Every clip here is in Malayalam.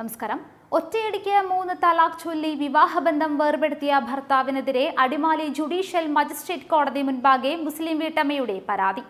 നമസ്കാരം ഒറ്റയടിക്ക് മൂന്ന് തലാഖ് ചൊല്ലി വിവാഹബന്ധം വേർപെടുത്തിയ ഭർത്താവിനെതിരെ അടിമാലി ജുഡീഷ്യൽ മജിസ്ട്രേറ്റ് കോടതി മുൻപാകെ മുസ്ലിം വീട്ടമ്മയുടെ പരാതി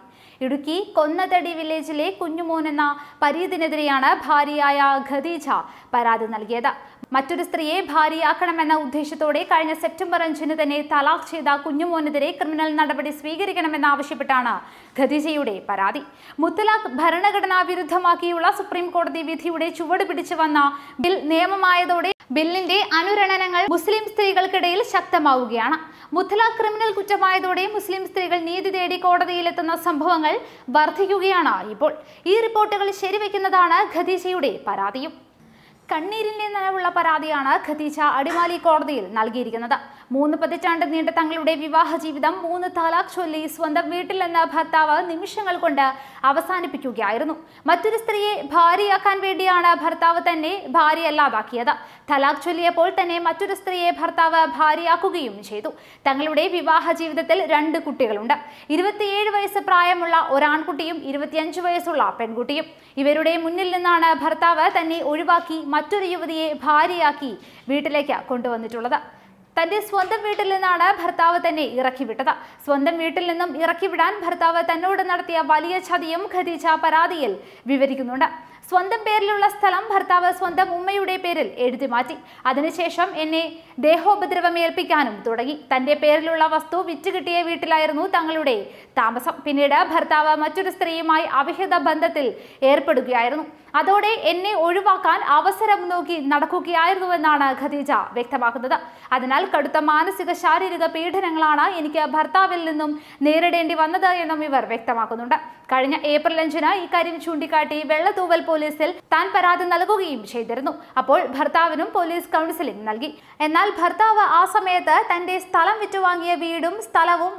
ഇടുക്കി കൊന്നതടി വില്ലേജിലെ കുഞ്ഞുമോൻ എന്ന പരീതിനെതിരെയാണ് ഭാര്യയായ ഖദീജ പരാതി നൽകിയത് മറ്റൊരു സ്ത്രീയെ ഭാര്യയാക്കണമെന്ന ഉദ്ദേശത്തോടെ കഴിഞ്ഞ സെപ്റ്റംബർ അഞ്ചിന് തന്നെ തലാഖ് ചെയ്ത കുഞ്ഞുമോനെതിരെ ക്രിമിനൽ നടപടി സ്വീകരിക്കണമെന്നാവശ്യപ്പെട്ടാണ് ഖദീജയുടെ പരാതി മുത്തലാഖ് ഭരണഘടനാ വിരുദ്ധമാക്കിയുള്ള സുപ്രീം കോടതി വിധിയുടെ ചുവട് പിടിച്ചു വന്ന ബിൽ നിയമമായതോടെ ബില്ലിന്റെ അനുരണനങ്ങൾ മുസ്ലിം സ്ത്രീകൾക്കിടയിൽ ശക്തമാവുകയാണ് മുത്തലാഖ് ക്രിമിനൽ കുറ്റമായതോടെ മുസ്ലിം സ്ത്രീകൾ നീതി തേടി കോടതിയിലെത്തുന്ന സംഭവങ്ങൾ വർദ്ധിക്കുകയാണ് ഇപ്പോൾ ഈ റിപ്പോർട്ടുകൾ ശരിവെക്കുന്നതാണ് ഖദീജയുടെ പരാതിയും കണ്ണീരിന്റെ നനവുള്ള പരാതിയാണ് ഖദീജ അടിമാലി കോടതിയിൽ നൽകിയിരിക്കുന്നത് മൂന്ന് പതിറ്റാണ്ട് നീണ്ട തങ്ങളുടെ വിവാഹ ജീവിതം മൂന്ന് തലാഖ് ചൊല്ലി സ്വന്തം വീട്ടിൽ നിന്ന് ഭർത്താവ് നിമിഷങ്ങൾ കൊണ്ട് അവസാനിപ്പിക്കുകയായിരുന്നു മറ്റൊരു സ്ത്രീയെ ഭാര്യയാക്കാൻ വേണ്ടിയാണ് ഭർത്താവ് തന്നെ ഭാര്യയല്ലാതാക്കിയത് തലാഖ് ചൊല്ലിയപ്പോൾ തന്നെ മറ്റൊരു സ്ത്രീയെ ഭർത്താവ് ഭാര്യയാക്കുകയും ചെയ്തു തങ്ങളുടെ വിവാഹ ജീവിതത്തിൽ രണ്ട് കുട്ടികളുണ്ട് ഇരുപത്തിയേഴ് വയസ്സ് പ്രായമുള്ള ഒരാൺകുട്ടിയും ഇരുപത്തിയഞ്ച് വയസ്സുള്ള പെൺകുട്ടിയും ഇവരുടെ മുന്നിൽ നിന്നാണ് ഭർത്താവ് തന്നെ ഒഴിവാക്കി മറ്റൊരു യുവതിയെ ഭാര്യയാക്കി വീട്ടിലേക്ക് കൊണ്ടുവന്നിട്ടുള്ളത് തന്റെ സ്വന്തം വീട്ടിൽ നിന്നാണ് ഭർത്താവ് തന്നെ ഇറക്കിവിട്ടത് സ്വന്തം വീട്ടിൽ നിന്നും ഇറക്കിവിടാൻ ഭർത്താവ് തന്നോട് നടത്തിയ വലിയ ചതിയും ഖദീജ പരാതിയിൽ വിവരിക്കുന്നുണ്ട് സ്വന്തം പേരിലുള്ള സ്ഥലം ഭർത്താവ് സ്വന്തം ഉമ്മയുടെ പേരിൽ എഴുതി മാറ്റി അതിനുശേഷം എന്നെ ദേഹോപദ്രവം ഏൽപ്പിക്കാനും തുടങ്ങി തന്റെ പേരിലുള്ള വസ്തു വിറ്റുകിട്ടിയ വീട്ടിലായിരുന്നു തങ്ങളുടെ താമസം പിന്നീട് ഭർത്താവ് മറ്റൊരു സ്ത്രീയുമായി അവിഹിത ബന്ധത്തിൽ ഏർപ്പെടുകയായിരുന്നു അതോടെ എന്നെ ഒഴിവാക്കാൻ അവസരം നോക്കി നടക്കുകയായിരുന്നുവെന്നാണ് ഖദീജ വ്യക്തമാക്കുന്നത് അതിനാൽ കടുത്ത മാനസിക ശാരീരിക പീഡനങ്ങളാണ് എനിക്ക് ഭർത്താവിൽ നിന്നും നേരിടേണ്ടി വന്നത് എന്നും ഇവർ വ്യക്തമാക്കുന്നുണ്ട് കഴിഞ്ഞ ഏപ്രിൽ അഞ്ചിന് ഇക്കാര്യം ചൂണ്ടിക്കാട്ടി വെള്ളത്തൂവൽ പോലീസിൽ താൻ പരാതി നൽകുകയും ചെയ്തിരുന്നു അപ്പോൾ ഭർത്താവിനും പോലീസ് കൗൺസിലിംഗ് നൽകി എന്നാൽ ഭർത്താവ് ആ സമയത്ത് തന്റെ സ്ഥലം വിറ്റുവാങ്ങിയ വീടും സ്ഥലവും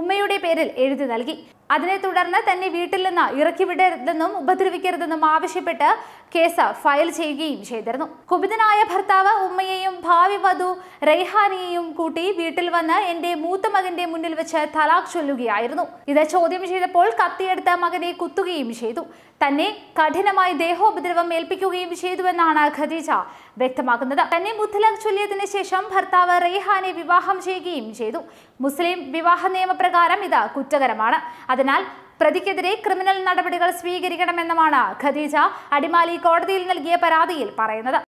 ഉമ്മയുടെ പേരിൽ എഴുതി നൽകി അതിനെ തുടർന്ന് തന്നെ വീട്ടിൽ നിന്ന് ഇറക്കിവിടരുതെന്നും ഉപദ്രവിക്കരുതെന്നും ആവശ്യപ്പെട്ട് കേസ് ഫയൽ ചെയ്യുകയും ചെയ്തിരുന്നു കുപിതനായ ഭർത്താവ് ഉമ്മയെയും ഭാവി വധു റെയ്ഹാനിയെയും കൂട്ടി വീട്ടിൽ വന്ന് എന്റെ മൂത്ത മകന്റെ മുന്നിൽ വെച്ച് തലാഖ് ചൊല്ലുകയായിരുന്നു ഇത് ചോദ്യം ചെയ്തപ്പോൾ കത്തിയെടുത്ത മകനെ കുത്തുകയും ചെയ്തു തന്നെ കഠിനമായി ദേഹോപദ്രവം ഏൽപ്പിക്കുകയും ചെയ്തുവെന്നാണ് ഖദീജ വ്യക്തമാക്കുന്നത് തന്നെ മുത്തലാഖ് ചൊല്ലിയതിനു ശേഷം ഭർത്താവ് റെയ്ഹാനെ വിവാഹം ചെയ്യുകയും ചെയ്തു മുസ്ലിം വിവാഹ നിയമപ്രകാരം ഇത് കുറ്റകരമാണ് അതിനാൽ പ്രതിക്കെതിരെ ക്രിമിനൽ നടപടികൾ സ്വീകരിക്കണമെന്നുമാണ് ഖദീജ അടിമാലി കോടതിയിൽ നൽകിയ പരാതിയിൽ പറയുന്നത്